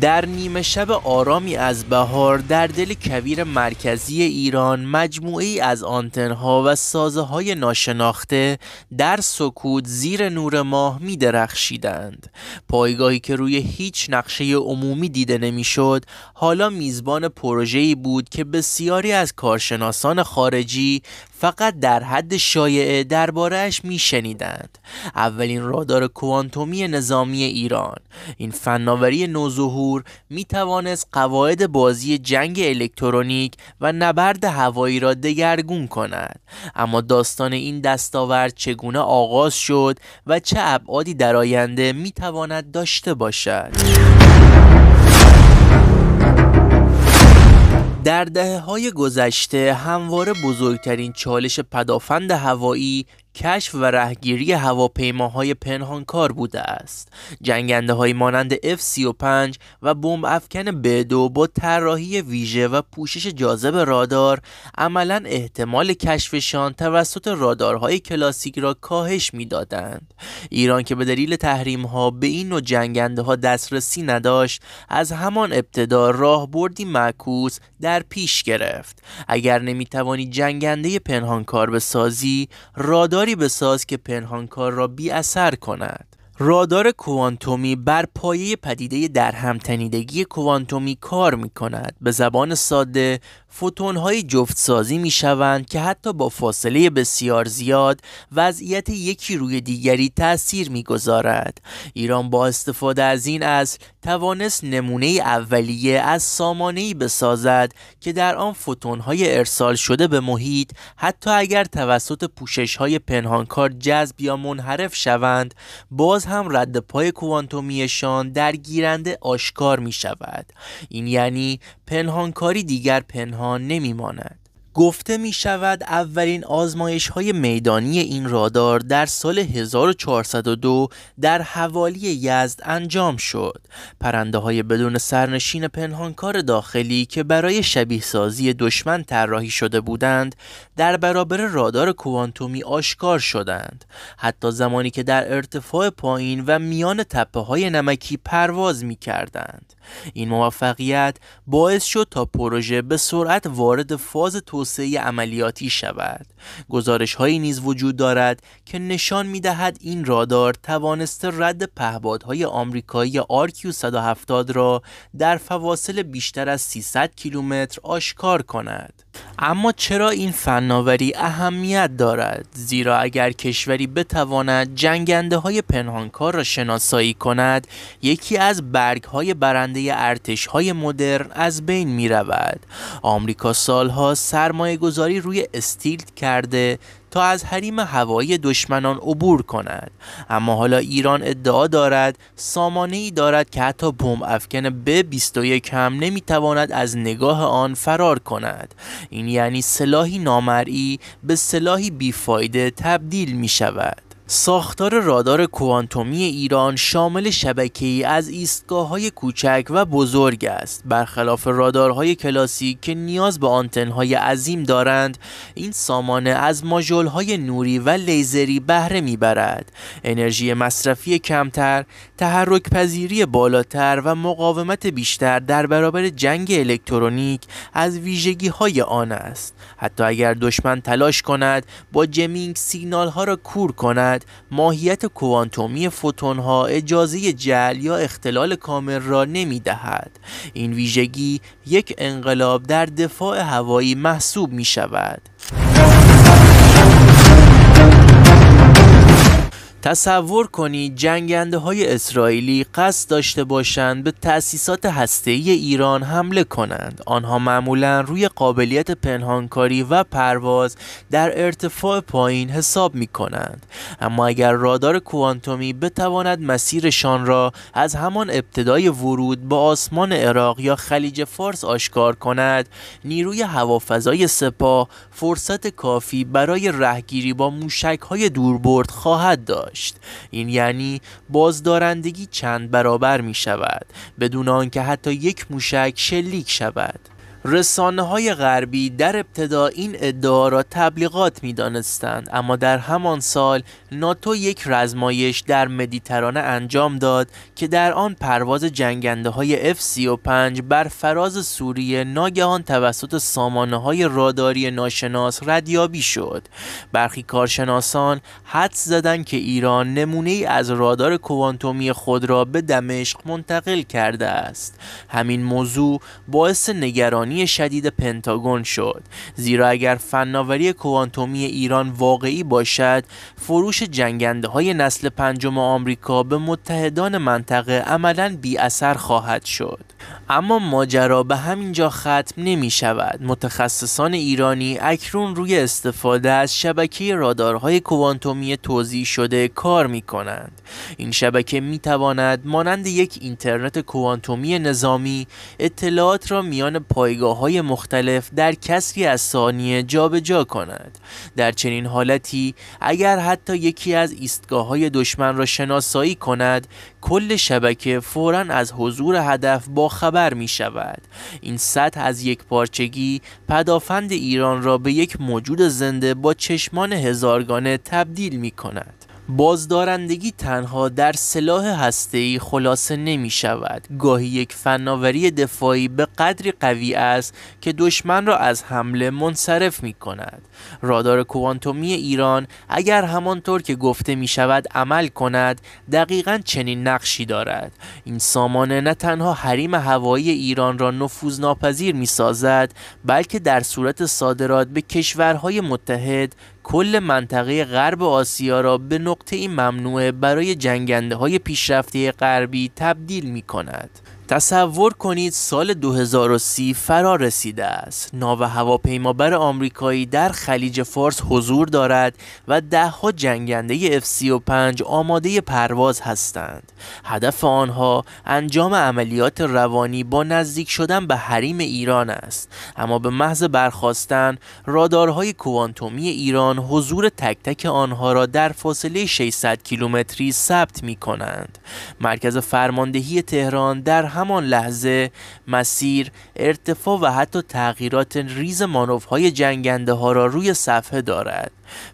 در نیمه شب آرامی از بهار در دل کویر مرکزی ایران مجموعی از آنتنها و سازه های ناشناخته در سکوت زیر نور ماه می درخشیدند. پایگاهی که روی هیچ نقشه عمومی دیده نمیشد، حالا میزبان پروژه‌ای بود که بسیاری از کارشناسان خارجی فقط در حد شایعه دربارهش میشنیدند اولین رادار کوانتومی نظامی ایران این فناوری نوظهور توانست قواعد بازی جنگ الکترونیک و نبرد هوایی را دگرگون کند اما داستان این دستاورد چگونه آغاز شد و چه ابعادی در آینده می تواند داشته باشد در دهه های گذشته همواره بزرگترین چالش پدافند هوایی کشف و رهگیری هواپیماهای پنهانکار بوده است جنگنده های مانند F-35 و بمب افکن B-2 با طراحی ویژه و پوشش جاذب رادار عملا احتمال کشفشان توسط رادارهای کلاسیک را کاهش میدادند ایران که به دلیل تحریم ها به این نوع جنگنده ها دسترسی نداشت از همان ابتدا راهبردی معکوس در پیش گرفت اگر نمیتوانی جنگنده پنهانکار بسازی رادار به بساز که پنهانکار را بی اثر کند رادار کوانتومی بر پایه پدیده در همتنیدگی کوانتومی کار می کند. به زبان ساده فوتون های جفت سازی می شوند که حتی با فاصله بسیار زیاد وضعیت یکی روی دیگری تأثیر می گذارد. ایران با استفاده از این از توانست نمونه اولیه از سامانه بسازد که در آن فوتون های ارسال شده به محیط حتی اگر توسط پوشش های پنهانکار جذب یا منحرف شوند باز هم رد پای کوانتومیشان در گیرنده آشکار می شود این یعنی پنهانکاری دیگر پنهان نمی ماند گفته می شود اولین آزمایش های میدانی این رادار در سال 1402 در حوالی یزد انجام شد پرنده های بدون سرنشین پنهانکار داخلی که برای شبیه سازی دشمن طراحی شده بودند در برابر رادار کوانتومی آشکار شدند حتی زمانی که در ارتفاع پایین و میان تپه های نمکی پرواز می کردند این موفقیت باعث شد تا پروژه به سرعت وارد فاز توسعه عملیاتی شود گزارش نیز وجود دارد که نشان می دهد این رادار توانسته رد پهبادهای آمریکایی آرکیو 170 را در فواصل بیشتر از 300 کیلومتر آشکار کند اما چرا این فناوری اهمیت دارد زیرا اگر کشوری بتواند جنگنده های پنهانکار را شناسایی کند یکی از برگ های برنده ارتش های مدرن از بین می رود آمریکا سالها سرمایه گذاری روی استیلت کرده تا از حریم هوایی دشمنان عبور کند اما حالا ایران ادعا دارد سامانه ای دارد که حتی بم افکن ب 21 هم نمیتواند از نگاه آن فرار کند این یعنی سلاحی نامرئی به سلاحی بیفایده تبدیل می شود ساختار رادار کوانتومی ایران شامل شبکه ای از ایستگاه های کوچک و بزرگ است برخلاف رادارهای کلاسیک که نیاز به آنتن های عظیم دارند این سامانه از ماژول های نوری و لیزری بهره میبرد انرژی مصرفی کمتر تحرک پذیری بالاتر و مقاومت بیشتر در برابر جنگ الکترونیک از ویژگی های آن است حتی اگر دشمن تلاش کند با جمینگ سیگنال ها را کور کند ماهیت کوانتومی فوتون ها اجازه جل یا اختلال کامل را نمی دهد این ویژگی یک انقلاب در دفاع هوایی محسوب می شود تصور کنی جنگنده های اسرائیلی قصد داشته باشند به تأسیسات هسته‌ای ایران حمله کنند آنها معمولا روی قابلیت پنهانکاری و پرواز در ارتفاع پایین حساب می کنند اما اگر رادار کوانتومی بتواند مسیرشان را از همان ابتدای ورود به آسمان عراق یا خلیج فارس آشکار کند نیروی هوافضای سپاه فرصت کافی برای رهگیری با موشک های دوربرد خواهد داشت این یعنی بازدارندگی چند برابر می شود بدون آنکه حتی یک موشک شلیک شود رسانه های غربی در ابتدا این ادعا را تبلیغات می دانستند اما در همان سال ناتو یک رزمایش در مدیترانه انجام داد که در آن پرواز جنگنده های F-35 بر فراز سوریه ناگهان توسط سامانه های راداری ناشناس ردیابی شد برخی کارشناسان حدس زدند که ایران نمونه ای از رادار کوانتومی خود را به دمشق منتقل کرده است همین موضوع باعث نگرانی نگرانی شدید پنتاگون شد زیرا اگر فناوری کوانتومی ایران واقعی باشد فروش جنگنده های نسل پنجم آمریکا به متحدان منطقه عملا بی اثر خواهد شد اما ماجرا به همینجا ختم نمی شود متخصصان ایرانی اکنون روی استفاده از شبکه رادارهای کوانتومی توضیح شده کار می کنند این شبکه می تواند مانند یک اینترنت کوانتومی نظامی اطلاعات را میان پایگاه جایگاه های مختلف در کسری از ثانیه جابجا کند در چنین حالتی اگر حتی یکی از ایستگاه های دشمن را شناسایی کند کل شبکه فورا از حضور هدف با خبر می شود این سطح از یک پارچگی پدافند ایران را به یک موجود زنده با چشمان هزارگانه تبدیل می کند بازدارندگی تنها در سلاح هسته‌ای خلاصه نمی شود گاهی یک فناوری دفاعی به قدری قوی است که دشمن را از حمله منصرف می کند رادار کوانتومی ایران اگر همانطور که گفته می شود عمل کند دقیقا چنین نقشی دارد این سامانه نه تنها حریم هوایی ایران را نفوذناپذیر می سازد بلکه در صورت صادرات به کشورهای متحد کل منطقه غرب آسیا را به نقطه ممنوعه برای جنگنده های پیشرفته غربی تبدیل می کند تصور کنید سال 2030 فرا رسیده است. ناو هواپیمابر آمریکایی در خلیج فارس حضور دارد و دهها جنگنده F35 آماده پرواز هستند. هدف آنها انجام عملیات روانی با نزدیک شدن به حریم ایران است. اما به محض برخواستن رادارهای کوانتومی ایران حضور تک تک آنها را در فاصله 600 کیلومتری ثبت می کنند. مرکز فرماندهی تهران در هم همان لحظه مسیر ارتفاع و حتی تغییرات ریز مانورهای جنگنده ها را روی صفحه دارد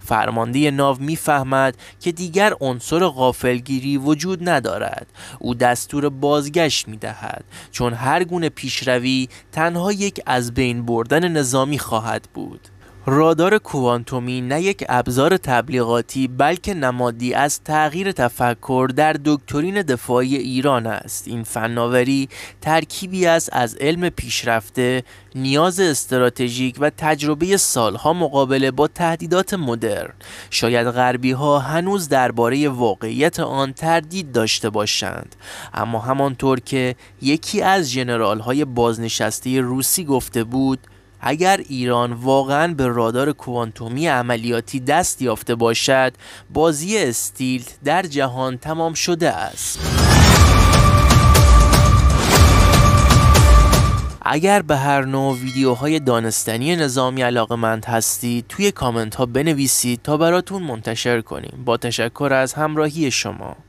فرمانده ناو میفهمد که دیگر عنصر غافلگیری وجود ندارد او دستور بازگشت می دهد چون هر گونه پیشروی تنها یک از بین بردن نظامی خواهد بود رادار کوانتومی نه یک ابزار تبلیغاتی بلکه نمادی از تغییر تفکر در دکترین دفاعی ایران است این فناوری ترکیبی است از علم پیشرفته نیاز استراتژیک و تجربه سالها مقابله با تهدیدات مدرن شاید غربی ها هنوز درباره واقعیت آن تردید داشته باشند اما همانطور که یکی از ژنرال های بازنشسته روسی گفته بود اگر ایران واقعا به رادار کوانتومی عملیاتی دست یافته باشد بازی استیلت در جهان تمام شده است اگر به هر نوع ویدیوهای دانستنی نظامی علاقه مند هستید توی کامنت ها بنویسید تا براتون منتشر کنیم با تشکر از همراهی شما